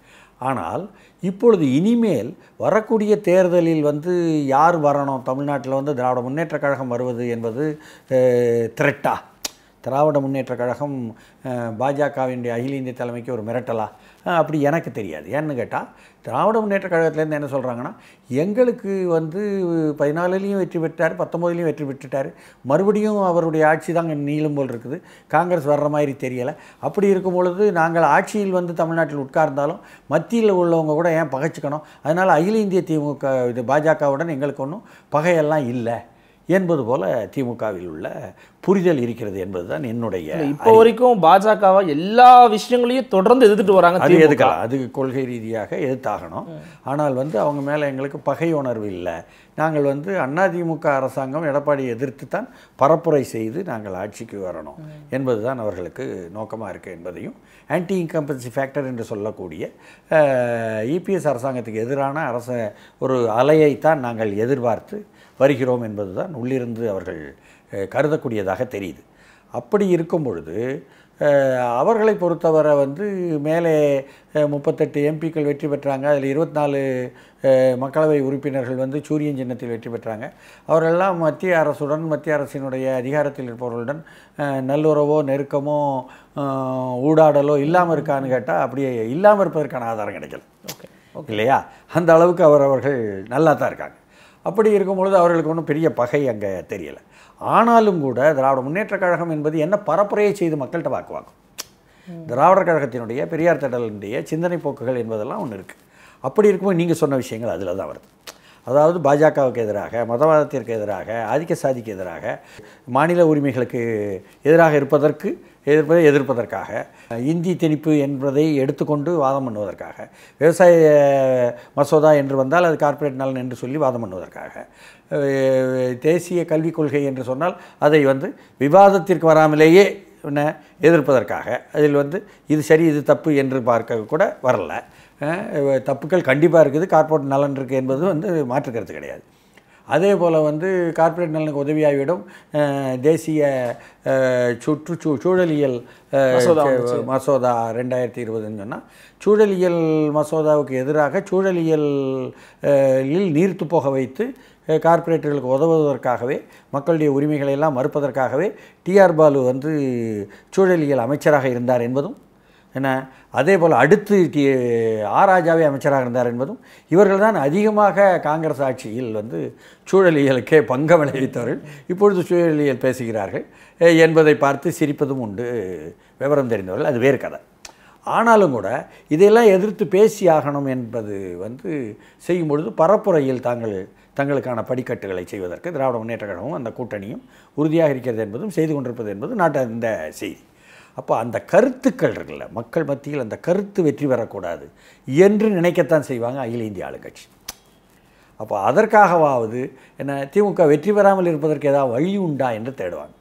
ஆனால் இப்பொழுது இனிமேல் வரக்கூடிய தேர்தலில் வந்து யார் வரணும் தமிழ்நாட்டில் வந்து திராவிட முன்னேற்ற கழகம் வருவது என்பது த்ரெட்டா திராவிட முன்னேற்ற கழகம் பாஜகவினுடைய அகில இந்திய தலைமைக்கு ஒரு மிரட்டலா அப்படி எனக்கு தெரியாது ஏன்னு கேட்டால் திராவிட முன்னேற்ற கழகத்துலேருந்து என்ன சொல்கிறாங்கன்னா எங்களுக்கு வந்து பதினாலுலேயும் வெற்றி பெற்றார் பத்தொம்போதுலேயும் வெற்றி பெற்றுட்டார் மறுபடியும் அவருடைய ஆட்சி தான் நீளும் போல் இருக்குது காங்கிரஸ் வர்ற மாதிரி தெரியலை அப்படி இருக்கும் பொழுது நாங்கள் ஆட்சியில் வந்து தமிழ்நாட்டில் உட்கார்ந்தாலும் மத்தியில் உள்ளவங்க கூட ஏன் பகைச்சிக்கணும் அதனால் அகில இந்திய திமுக இது பாஜகவுடன் எங்களுக்கு ஒன்றும் பகையெல்லாம் இல்லை என்பது போல திமுகவில் உள்ள புரிதல் இருக்கிறது என்பது தான் என்னுடைய இப்போ வரைக்கும் பாஜகவை எல்லா விஷயங்களையும் தொடர்ந்து எதிர்த்துட்டு வராங்க அது எதுக்கலாம் அதுக்கு கொள்கை ரீதியாக எதிர்த்தாகணும் ஆனால் வந்து அவங்க மேலே எங்களுக்கு பகை உணர்வு இல்லை நாங்கள் வந்து அதிமுக அரசாங்கம் எடப்பாடியை எதிர்த்து தான் பரப்புரை செய்து நாங்கள் ஆட்சிக்கு வரணும் என்பது தான் அவர்களுக்கு நோக்கமாக இருக்குது என்பதையும் ஆன்டி இன்கம்பன்சி ஃபேக்டர் என்று சொல்லக்கூடிய இபிஎஸ் e அரசாங்கத்துக்கு எதிரான அரச ஒரு அலையைத்தான் நாங்கள் எதிர்பார்த்து வருகிறோம் என்பது தான் உள்ளிருந்து அவர்கள் கருதக்கூடியதாக தெரியுது அப்படி இருக்கும் பொழுது அவர்களை பொறுத்தவரை வந்து மேலே முப்பத்தெட்டு எம்பிக்கள் வெற்றி பெற்றாங்க அதில் இருபத்தி நாலு மக்களவை உறுப்பினர்கள் வந்து சூரியன் சின்னத்தில் வெற்றி பெற்றாங்க அவரெல்லாம் மத்திய அரசுடன் மத்திய அரசினுடைய அதிகாரத்தில் இருப்பவர்களுடன் நல்லுறவோ நெருக்கமோ ஊடாடலோ இல்லாமல் இருக்கான்னு கேட்டால் அப்படியே இல்லாமல் இருப்பதற்கான ஆதாரம் கிடைக்கல ஓகே இல்லையா அந்த அளவுக்கு அவர் அவர்கள் நல்லா தான் இருக்காங்க அப்படி இருக்கும் பொழுது அவர்களுக்கு ஒன்றும் பெரிய பகை அங்கே தெரியலை ஆனாலும் கூட திராவிட முன்னேற்ற கழகம் என்பது என்ன பரப்புரையை செய்து மக்கள்கிட்ட வாக்குவாக்கும் திராவிடர் கழகத்தினுடைய பெரியார் திடலினுடைய சிந்தனை போக்குகள் என்பதெல்லாம் ஒன்று இருக்குது அப்படி இருக்கும்போது நீங்கள் சொன்ன விஷயங்கள் அதில் தான் வருது அதாவது பாஜகவுக்கு எதிராக மதவாதத்திற்கு எதிராக ஆதிக்க சாதிக்கு எதிராக மாநில உரிமைகளுக்கு எதிராக இருப்பதற்கு எதிர்ப்பதை எதிர்ப்பதற்காக இந்தி திணிப்பு என்பதை எடுத்துக்கொண்டு வாதம் பண்ணுவதற்காக விவசாய மசோதா என்று வந்தால் அது கார்ப்பரேட் நலன் என்று சொல்லி வாதம் பண்ணுவதற்காக தேசிய கல்விக் கொள்கை என்று சொன்னால் அதை வந்து விவாதத்திற்கு வராமலேயே எதிர்ப்பதற்காக அதில் வந்து இது சரி இது தப்பு என்று பார்க்க கூட வரலை தப்புக்கள் கண்டிப்பாக இருக்குது கார்ப்பரேட் நலன் இருக்குது என்பது வந்து மாற்றுக்கிறது கிடையாது அதே போல் வந்து கார்ப்பரேட் நலனுக்கு உதவியாகிவிடும் தேசிய சுற்றுச்சூ சூழலியல் மசோதா ரெண்டாயிரத்தி இருபதுன்னு சொன்னால் சூழலியல் மசோதாவுக்கு எதிராக சூழலியல் நீர்த்து போக வைத்து கார்ப்பரேட்டுகளுக்கு உதவுவதற்காகவே மக்களுடைய உரிமைகளை எல்லாம் மறுப்பதற்காகவே டிஆர் பாலு வந்து சூழலியல் அமைச்சராக இருந்தார் என்பதும் என்ன அதே போல் அடுத்து டி ஆராஜாவே அமைச்சராக இருந்தார் என்பதும் இவர்கள் தான் அதிகமாக காங்கிரஸ் ஆட்சியில் வந்து சூழலியலுக்கே பங்கம் விளைவித்தவர்கள் இப்பொழுது சூழலியல் பேசுகிறார்கள் என்பதை பார்த்து சிரிப்பதும் உண்டு விவரம் தெரிந்தவர்கள் அது வேறு கதை ஆனாலும் கூட இதையெல்லாம் எதிர்த்து பேசி ஆகணும் என்பது வந்து செய்யும் பொழுது பரப்புரையில் தாங்கள் தங்களுக்கான படிக்கட்டுகளை செய்வதற்கு திராவிட முன்னேற்ற கழகமும் அந்த கூட்டணியும் உறுதியாக இருக்கிறது என்பதும் செய்து கொண்டிருப்பது என்பது நாட்டு இந்த செய்தி அப்போ அந்த கருத்துக்கள் இருக்குல்ல மக்கள் மத்தியில் அந்த கருத்து வெற்றி பெறக்கூடாது என்று நினைக்கத்தான் செய்வாங்க அகில இந்திய ஆளுங்கட்சி அப்போ அதற்காகவாவது என்ன திமுக வெற்றி பெறாமல் இருப்பதற்கு ஏதாவது வழி உண்டா என்று தேடுவாங்க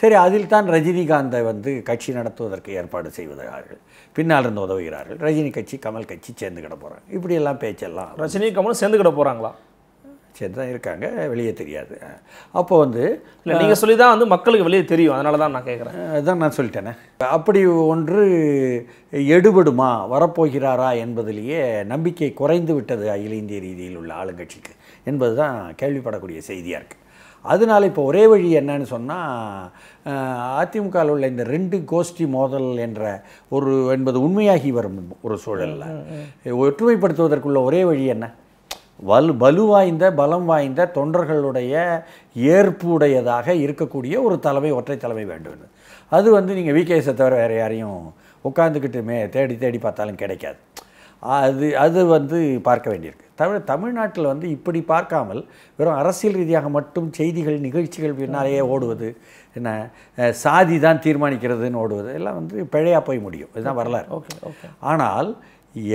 சரி அதில் தான் ரஜினிகாந்தை வந்து கட்சி நடத்துவதற்கு ஏற்பாடு செய்வதார்கள் பின்னால் இருந்து உதவுகிறார்கள் ரஜினி கட்சி கமல் கட்சி சேர்ந்துக்கிட போகிறாங்க இப்படியெல்லாம் பேச்செல்லாம் ரஜினி கமல் சேர்ந்துக்கிட போகிறாங்களா சரி தான் இருக்காங்க வெளியே தெரியாது அப்போது வந்து இல்லை நீங்கள் சொல்லி தான் வந்து மக்களுக்கு வெளியே தெரியும் அதனால தான் நான் கேட்குறேன் அதுதான் நான் சொல்லிட்டேனே அப்படி ஒன்று எடுபடுமா வரப்போகிறாரா என்பதிலேயே நம்பிக்கை குறைந்து விட்டது அகில இந்திய ரீதியில் உள்ள ஆளுங்கட்சிக்கு என்பது தான் கேள்விப்படக்கூடிய செய்தியாக இருக்குது அதனால் இப்போ ஒரே வழி என்னன்னு சொன்னால் அதிமுகவில் உள்ள இந்த ரெண்டு கோஷ்டி மோதல் என்ற ஒரு என்பது உண்மையாகி வரும் ஒரு சூழலில் ஒற்றுமைப்படுத்துவதற்குள்ள ஒரே வழி என்ன வலு வலுவாய்ந்த பலம் வாய்ந்த தொண்டர்களுடைய ஏற்புடையதாக இருக்கக்கூடிய ஒரு தலைமை ஒற்றை தலைமை வேண்டும் அது வந்து நீங்கள் விகேஎஸை தவிர வேறு யாரையும் உட்காந்துக்கிட்டு மே தேடி தேடி பார்த்தாலும் கிடைக்காது அது அது வந்து பார்க்க வேண்டியிருக்கு தமிழ் தமிழ்நாட்டில் வந்து இப்படி பார்க்காமல் வெறும் அரசியல் ரீதியாக மட்டும் செய்திகள் நிகழ்ச்சிகள் பின்னாலேயே ஓடுவது என்ன சாதி தான் தீர்மானிக்கிறதுன்னு ஓடுவது எல்லாம் வந்து பிழையாக போய் முடியும் இதுதான் வரலாறு ஓகே ஓகே ஆனால்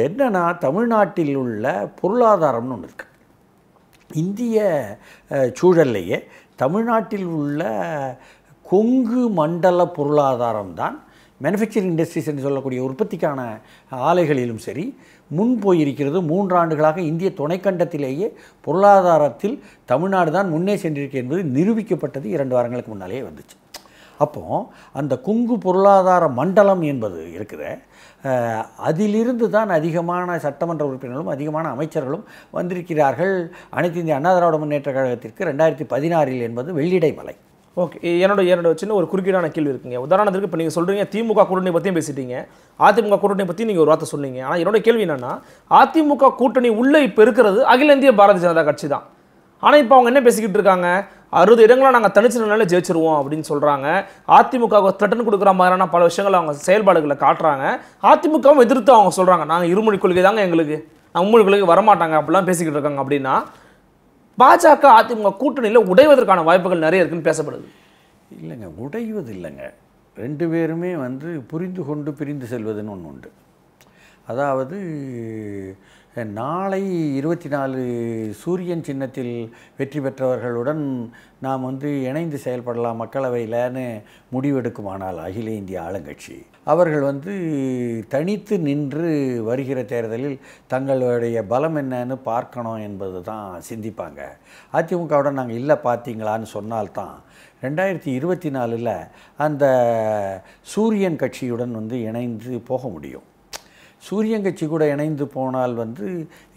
என்னென்னா தமிழ்நாட்டில் உள்ள பொருளாதாரம்னு ஒன்று இருக்குது இந்திய சூழல்லையே தமிழ்நாட்டில் உள்ள கொங்கு மண்டல பொருளாதாரம் தான் மேனுஃபேக்சரிங் இண்டஸ்ட்ரீஸ் என்று சொல்லக்கூடிய உற்பத்திக்கான ஆலைகளிலும் சரி முன் போயிருக்கிறது மூன்றாண்டுகளாக இந்திய துணைக்கண்டத்திலேயே பொருளாதாரத்தில் தமிழ்நாடு தான் முன்னே சென்றிருக்கு என்பது நிரூபிக்கப்பட்டது இரண்டு வாரங்களுக்கு முன்னாலேயே வந்துச்சு அப்போது அந்த குங்கு பொருளாதார மண்டலம் என்பது இருக்கிற அதிலிருந்து தான் அதிகமான சட்டமன்ற உறுப்பினர்களும் அதிகமான அமைச்சர்களும் வந்திருக்கிறார்கள் அனைத்து இந்திய அண்ணா திராவிட முன்னேற்ற கழகத்திற்கு ரெண்டாயிரத்தி பதினாறில் என்பது வெள்ளிடை மலை ஓகே என்னோட என்னோட சின்ன ஒரு குறுக்கீடான கேள்வி இருக்குங்க உதாரணத்துக்கு இப்போ நீங்கள் சொல்கிறீங்க திமுக கூட்டணி பற்றியும் பேசிட்டீங்க அதிமுக கூட்டணி பற்றி நீங்கள் ஒரு வார்த்தை சொன்னீங்க ஆனால் என்னோட கேள்வி என்னென்னா அதிமுக கூட்டணி உள்ளே இப்போ இருக்கிறது அகில இந்திய பாரதிய ஜனதா கட்சி தான் ஆனால் இப்போ அவங்க என்ன பேசிக்கிட்டு இருக்காங்க அறுபது இடங்களை நாங்கள் தனிச்சினால ஜெயிச்சிருவோம் அப்படின்னு சொல்கிறாங்க அதிமுக த்ரெட்டன் கொடுக்குற மாதிரியான பல விஷயங்கள் அவங்க செயல்பாடுகளை காட்டுறாங்க அதிமுகவும் எதிர்த்து அவங்க சொல்கிறாங்க நாங்கள் இருமொழி கொள்கை தாங்க எங்களுக்கு மும்மொழி கொள்கை வரமாட்டாங்க அப்படிலாம் பேசிக்கிட்டு இருக்காங்க அப்படின்னா பாஜக அதிமுக கூட்டணியில் உடைவதற்கான வாய்ப்புகள் நிறைய இருக்குன்னு பேசப்படுது இல்லைங்க உடைவது இல்லைங்க ரெண்டு பேருமே வந்து புரிந்து கொண்டு பிரிந்து செல்வதுன்னு ஒன்று உண்டு அதாவது நாளை இருபத்தி நாலு சூரியன் சின்னத்தில் வெற்றி பெற்றவர்களுடன் நாம் வந்து இணைந்து செயல்படலாம் மக்களவையில்னு முடிவெடுக்குமானால் அகில இந்திய ஆளுங்கட்சி அவர்கள் வந்து தனித்து நின்று வருகிற தேர்தலில் தங்களுடைய பலம் என்னன்னு பார்க்கணும் என்பது தான் சிந்திப்பாங்க அதிமுகவுடன் நாங்கள் இல்லை பார்த்தீங்களான்னு சொன்னால்தான் ரெண்டாயிரத்தி இருபத்தி நாலில் அந்த சூரியன் கட்சியுடன் வந்து இணைந்து போக முடியும் சூரியன் கட்சி கூட இணைந்து போனால் வந்து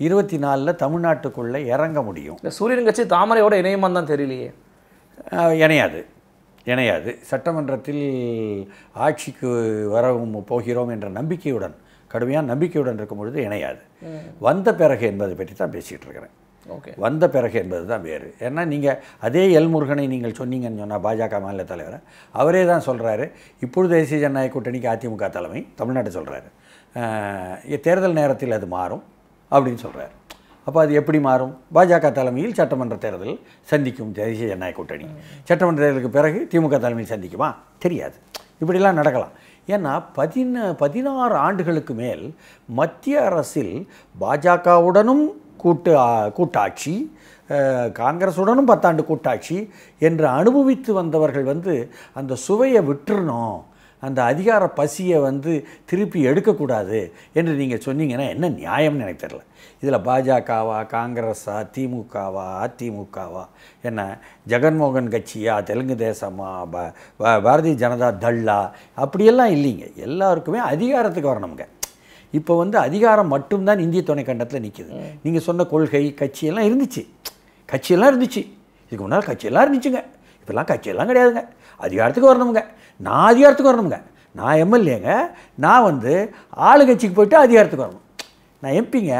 இருபத்தி நாலில் தமிழ்நாட்டுக்குள்ளே இறங்க முடியும் இந்த சூரியன் கட்சி தாமரையோட இணையமாக தான் தெரியலையே இணையாது இணையாது சட்டமன்றத்தில் ஆட்சிக்கு வரவும் போகிறோம் என்ற நம்பிக்கையுடன் கடுமையான நம்பிக்கையுடன் இருக்கும் பொழுது இணையாது வந்த பிறகு என்பதை பற்றி தான் பேசிகிட்டு இருக்கிறேன் ஓகே வந்த பிறகு என்பது தான் வேறு ஏன்னா நீங்கள் அதே எல்முருகனை நீங்கள் சொன்னீங்கன்னு சொன்னால் பாஜக மாநில தலைவர் அவரே தான் சொல்கிறாரு இப்பொழுது தேசிய ஜனநாயக கூட்டணிக்கு அதிமுக தலைமை தமிழ்நாட்டை சொல்கிறாரு தேர்தல் நேரத்தில் அது மாறும் அப்படின்னு சொல்கிறார் அப்போ அது எப்படி மாறும் பாஜக தலைமையில் சட்டமன்ற தேர்தல் சந்திக்கும் தேசிய ஜனநாயக கூட்டணி சட்டமன்ற தேர்தலுக்கு பிறகு திமுக தலைமையில் சந்திக்குமா தெரியாது இப்படிலாம் நடக்கலாம் ஏன்னா பதின பதினாறு ஆண்டுகளுக்கு மேல் மத்திய அரசில் பாஜகவுடனும் கூட்டு கூட்டாட்சி காங்கிரஸுடனும் பத்தாண்டு கூட்டாட்சி என்று அனுபவித்து வந்தவர்கள் வந்து அந்த சுவையை விட்டுறணும் அந்த அதிகார பசியை வந்து திருப்பி எடுக்கக்கூடாது என்று நீங்கள் சொன்னீங்கன்னா என்ன நியாயம்னு எனக்கு தெரில இதில் பாஜகவா காங்கிரஸா திமுகவா அதிமுகவா என்ன ஜெகன்மோகன் கட்சியா தெலுங்கு தேசமா பாரதிய ஜனதா தள்ளா அப்படியெல்லாம் இல்லைங்க எல்லாருக்குமே அதிகாரத்துக்கு வரணுங்க இப்போ வந்து அதிகாரம் மட்டும்தான் இந்திய துணைக்கண்டத்தில் நிற்கிது நீங்கள் சொன்ன கொள்கை கட்சியெல்லாம் இருந்துச்சு கட்சியெல்லாம் இருந்துச்சு இதுக்கு முன்னால் கட்சியெல்லாம் இருந்துச்சுங்க இப்போல்லாம் கட்சியெல்லாம் கிடையாதுங்க அதிகாரத்துக்கு வரணுங்க நான் அதிகாரத்துக்கு வரணுங்க நான் எம்எல்ஏங்க நான் வந்து ஆளுங்கட்சிக்கு போயிட்டு அதிகாரத்துக்கு வரணும் நான் எம்பிங்க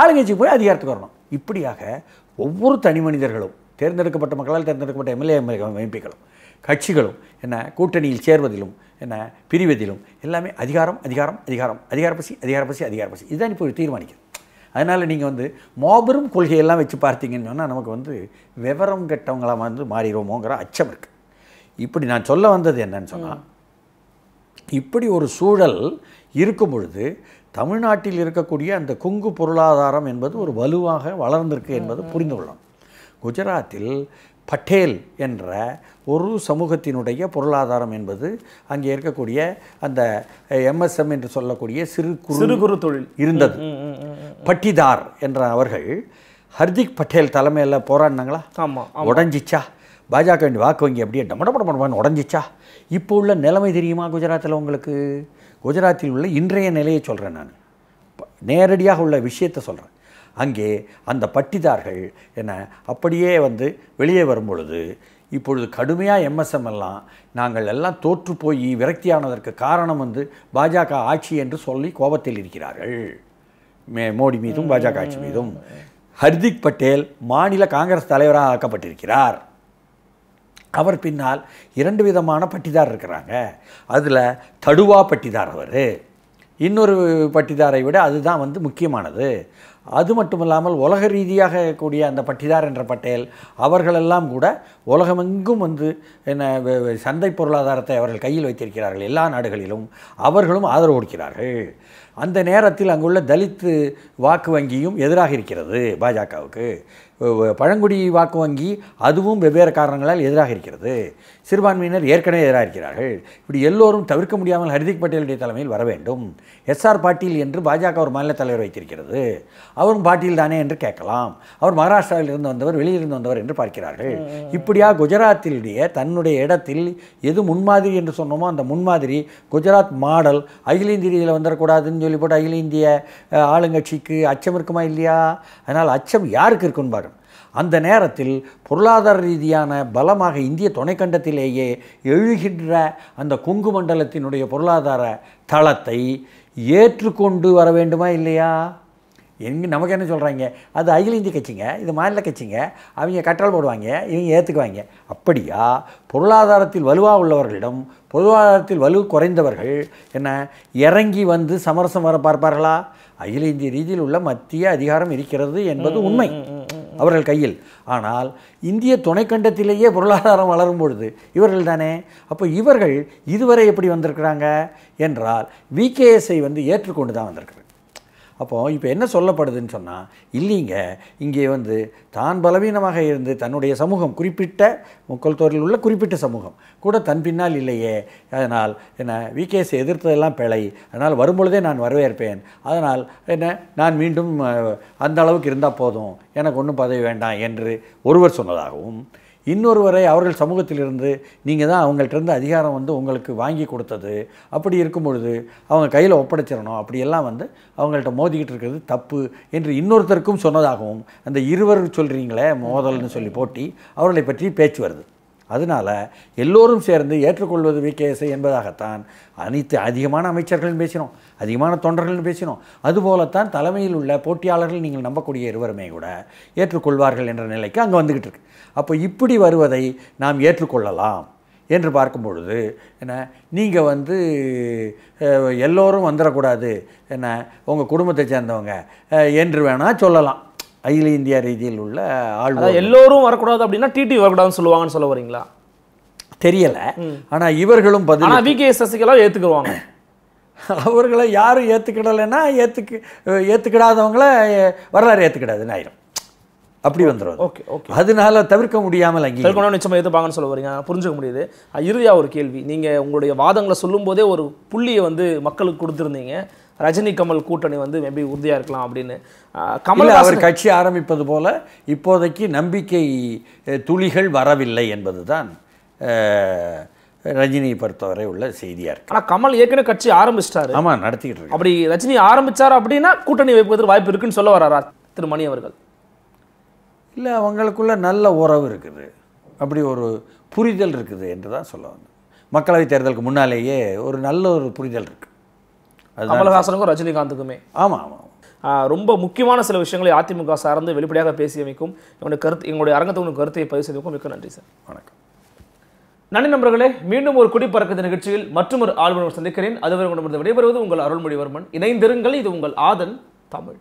ஆளுங்கட்சிக்கு போய் அதிகாரத்துக்கு வரணும் இப்படியாக ஒவ்வொரு தனி மனிதர்களும் தேர்ந்தெடுக்கப்பட்ட மக்களால் தேர்ந்தெடுக்கப்பட்ட எம்எல்ஏ எம்எல்ஏ எம்பிக்களும் கட்சிகளும் என்ன கூட்டணியில் சேர்வதிலும் என்ன பிரிவதிலும் எல்லாமே அதிகாரம் அதிகாரம் அதிகாரம் பசி அதிகார பசி இதுதான் இப்போ தீர்மானிக்கிறது அதனால் நீங்கள் வந்து மாபெரும் கொள்கையெல்லாம் வச்சு பார்த்தீங்கன்னு சொன்னால் நமக்கு வந்து விவரம் கெட்டவங்களாக வந்து மாறிடுவோமோங்கிற அச்சம் இருக்குது இப்படி நான் சொல்ல வந்தது என்னன்னு சொன்னால் இப்படி ஒரு சூழல் இருக்கும் பொழுது தமிழ்நாட்டில் இருக்கக்கூடிய அந்த குங்கு பொருளாதாரம் என்பது ஒரு வலுவாக வளர்ந்திருக்கு என்பது புரிந்து கொள்ளும் குஜராத்தில் பட்டேல் என்ற ஒரு சமூகத்தினுடைய பொருளாதாரம் என்பது அங்கே இருக்கக்கூடிய அந்த எம்எஸ்எம் என்று சொல்லக்கூடிய சிறு சிறு குறு தொழில் இருந்தது பட்டிதார் என்ற அவர்கள் ஹர்திக் பட்டேல் தலைமையில் போராடினாங்களா ஆமாம் உடஞ்சிச்சா பாஜக வாக்கு வங்கி அப்படியே டமடபட உடஞ்சிச்சா இப்போ உள்ள நிலைமை தெரியுமா குஜராத்தில் உங்களுக்கு குஜராத்தில் உள்ள இன்றைய நிலையை சொல்கிறேன் நான் நேரடியாக உள்ள விஷயத்தை சொல்கிறேன் அங்கே அந்த பட்டிதார்கள் என்ன அப்படியே வந்து வெளியே வரும் பொழுது இப்பொழுது கடுமையாக எம்எஸ்எம் எல்லாம் நாங்கள் எல்லாம் தோற்று போய் விரக்தியானதற்கு காரணம் வந்து பாஜக ஆட்சி என்று சொல்லி கோபத்தில் இருக்கிறார்கள் மே மோடி மீதும் பாஜக ஆட்சி மீதும் ஹர்திக் பட்டேல் மாநில காங்கிரஸ் தலைவராக ஆக்கப்பட்டிருக்கிறார் அவர் பின்னால் இரண்டு விதமான பட்டிதார் இருக்கிறாங்க அதில் தடுவா பட்டிதார் அவர் இன்னொரு பட்டிதாரை விட அதுதான் வந்து முக்கியமானது அது மட்டும் இல்லாமல் உலக ரீதியாக கூடிய அந்த பட்டிதார் என்ற பட்டேல் அவர்களெல்லாம் கூட உலகமெங்கும் வந்து என்ன சந்தை பொருளாதாரத்தை அவர்கள் கையில் வைத்திருக்கிறார்கள் எல்லா நாடுகளிலும் அவர்களும் ஆதரவு கொடுக்கிறார்கள் அந்த நேரத்தில் அங்குள்ள தலித்து வாக்கு வங்கியும் எதிராக இருக்கிறது பாஜகவுக்கு பழங்குடி வாக்கு வங்கி அதுவும் வெவ்வேறு காரணங்களால் எதிராக இருக்கிறது சிறுபான்மையினர் ஏற்கனவே எதிராக இருக்கிறார்கள் இப்படி எல்லோரும் தவிர்க்க முடியாமல் ஹர்திக் பட்டேலுடைய தலைமையில் வர வேண்டும் எஸ்ஆர் பாட்டீல் என்று பாஜக ஒரு மாநில தலைவர் வைத்திருக்கிறது அவரும் பாட்டீல் தானே என்று கேட்கலாம் அவர் இருந்து வந்தவர் வெளியிலிருந்து வந்தவர் என்று பார்க்கிறார்கள் இப்படியா குஜராத்திலுடைய தன்னுடைய இடத்தில் எது முன்மாதிரி என்று சொன்னோமோ அந்த முன்மாதிரி குஜராத் மாடல் அகில இந்தியில் வந்துடக்கூடாதுன்னு இருக்குன்னு சொல்லி போட்டு அகில இந்திய ஆளுங்கட்சிக்கு அச்சம் இருக்குமா இல்லையா அதனால் அச்சம் யாருக்கு இருக்குன்னு பாருங்கள் அந்த நேரத்தில் பொருளாதார ரீதியான பலமாக இந்திய துணைக்கண்டத்திலேயே எழுகின்ற அந்த கொங்கு மண்டலத்தினுடைய பொருளாதார தளத்தை ஏற்றுக்கொண்டு வர வேண்டுமா இல்லையா எங்கே நமக்கு என்ன சொல்கிறாங்க அது அகில இந்திய கட்சிங்க இது மாநில கட்சிங்க அவங்க கற்றால் போடுவாங்க இவங்க ஏற்றுக்குவாங்க அப்படியா பொருளாதாரத்தில் வலுவாக உள்ளவர்களிடம் பொருளாதாரத்தில் வலு குறைந்தவர்கள் என்ன இறங்கி வந்து சமரசம் வர பார்ப்பார்களா அகில இந்திய ரீதியில் உள்ள மத்திய அதிகாரம் இருக்கிறது என்பது உண்மை அவர்கள் கையில் ஆனால் இந்திய துணைக்கண்டத்திலேயே பொருளாதாரம் வளரும் பொழுது இவர்கள் தானே அப்போ இவர்கள் இதுவரை எப்படி வந்திருக்கிறாங்க என்றால் விகேஎஸ்ஐ வந்து ஏற்றுக்கொண்டு தான் வந்திருக்கிறாங்க அப்போது இப்போ என்ன சொல்லப்படுதுன்னு சொன்னால் இல்லைங்க இங்கே வந்து தான் பலவீனமாக இருந்து தன்னுடைய சமூகம் குறிப்பிட்ட முக்கல்தோரில் உள்ள குறிப்பிட்ட சமூகம் கூட தன் பின்னால் இல்லையே அதனால் என்ன விகேஎஸ் எதிர்த்ததெல்லாம் பிழை அதனால் வரும்பொழுதே நான் வரவேற்பேன் அதனால் என்ன நான் மீண்டும் அந்த அளவுக்கு இருந்தால் போதும் எனக்கு ஒன்றும் பதவி வேண்டாம் என்று ஒருவர் சொன்னதாகவும் இன்னொருவரை அவர்கள் சமூகத்திலிருந்து நீங்கள் தான் அவங்கள்ட்டருந்து அதிகாரம் வந்து உங்களுக்கு வாங்கி கொடுத்தது அப்படி இருக்கும் பொழுது அவங்க கையில் ஒப்படைச்சிடணும் அப்படியெல்லாம் வந்து அவங்கள்ட்ட மோதிக்கிட்டு இருக்கிறது தப்பு என்று இன்னொருத்தருக்கும் சொன்னதாகவும் அந்த இருவர் சொல்கிறீங்களே மோதல்னு சொல்லி போட்டி அவர்களை பற்றி பேச்சு வருது அதனால் எல்லோரும் சேர்ந்து ஏற்றுக்கொள்வது விகேஎஸ்ஐ என்பதாகத்தான் அனைத்து அதிகமான அமைச்சர்கள் பேசினோம் அதிகமான தொண்டர்கள் பேசினோம் அதுபோலத்தான் தலைமையில் உள்ள போட்டியாளர்கள் நீங்கள் நம்பக்கூடிய இருவருமே கூட ஏற்றுக்கொள்வார்கள் என்ற நிலைக்கு அங்கே வந்துக்கிட்டு இருக்கு அப்போ இப்படி வருவதை நாம் ஏற்றுக்கொள்ளலாம் என்று பார்க்கும் பொழுது என்ன நீங்கள் வந்து எல்லோரும் வந்துடக்கூடாது என்ன உங்கள் குடும்பத்தை சேர்ந்தவங்க என்று வேணால் சொல்லலாம் அகில இந்திய ரீதியில் உள்ள ஆள் எல்லோரும் வரக்கூடாது அப்படின்னா டிடி வரக்கூடாதுன்னு சொல்லுவாங்கன்னு சொல்ல வரீங்களா தெரியல ஆனால் இவர்களும் பதில் விகே சசிகலா ஏற்றுக்குவாங்க அவர்களை யாரும் ஏற்றுக்கிடலைன்னா ஏற்றுக்கு ஏற்றுக்கிடாதவங்கள வரலாறு ஏற்றுக்கிடாதுன்னு ஆயிரும் அப்படி வந்துடும் ஓகே ஓகே அதனால தவிர்க்க முடியாமல் அங்கே நிச்சயமாக ஏற்றுப்பாங்கன்னு சொல்ல வரீங்க புரிஞ்சுக்க முடியுது இறுதியாக ஒரு கேள்வி நீங்கள் உங்களுடைய வாதங்களை சொல்லும் போதே ஒரு புள்ளியை வந்து மக்களுக்கு கொடுத்துருந்தீங்க ரஜினி கமல் கூட்டணி வந்து மேபி உறுதியாக இருக்கலாம் அப்படின்னு கமல் அவர் கட்சி ஆரம்பிப்பது போல இப்போதைக்கு நம்பிக்கை துளிகள் வரவில்லை என்பது தான் ரஜினியை பொறுத்தவரை உள்ள செய்தியாக இருக்கு ஆனால் கமல் ஏற்கனவே கட்சி ஆரம்பிச்சிட்டாரு ஆமாம் நடத்திக்கிட்டு இருக்கு அப்படி ரஜினி ஆரம்பித்தார் அப்படின்னா கூட்டணி வைப்பதற்கு வாய்ப்பு இருக்குன்னு சொல்ல வராரா திரு மணி அவர்கள் இல்லை அவங்களுக்குள்ள நல்ல உறவு இருக்குது அப்படி ஒரு புரிதல் இருக்குது என்று தான் சொல்ல வந்தேன் மக்களவைத் தேர்தலுக்கு முன்னாலேயே ஒரு நல்ல ஒரு புரிதல் இருக்குது கமல்ஹாசனுக்கும் ரஜினிகாந்துக்குமே ஆமாம் ஆமாம் ரொம்ப முக்கியமான சில விஷயங்களை அதிமுக சார்ந்து வெளிப்படையாக பேசி அமைக்கும் எங்களுடைய கருத்து எங்களுடைய அரங்கத்தவனுடைய கருத்தை பதிவு செய்வதற்கும் மிக்க நன்றி சார் வணக்கம் நன்றி நண்பர்களே மீண்டும் ஒரு குடிப்பறக்கிறது நிகழ்ச்சியில் மற்றும் ஒரு ஆளுநர் சந்திக்கிறேன் அதுவரை விடைபெறுவது உங்கள் அருள்மொழிவர்மன் இணைந்திருங்கள் இது உங்கள் ஆதன் தமிழ்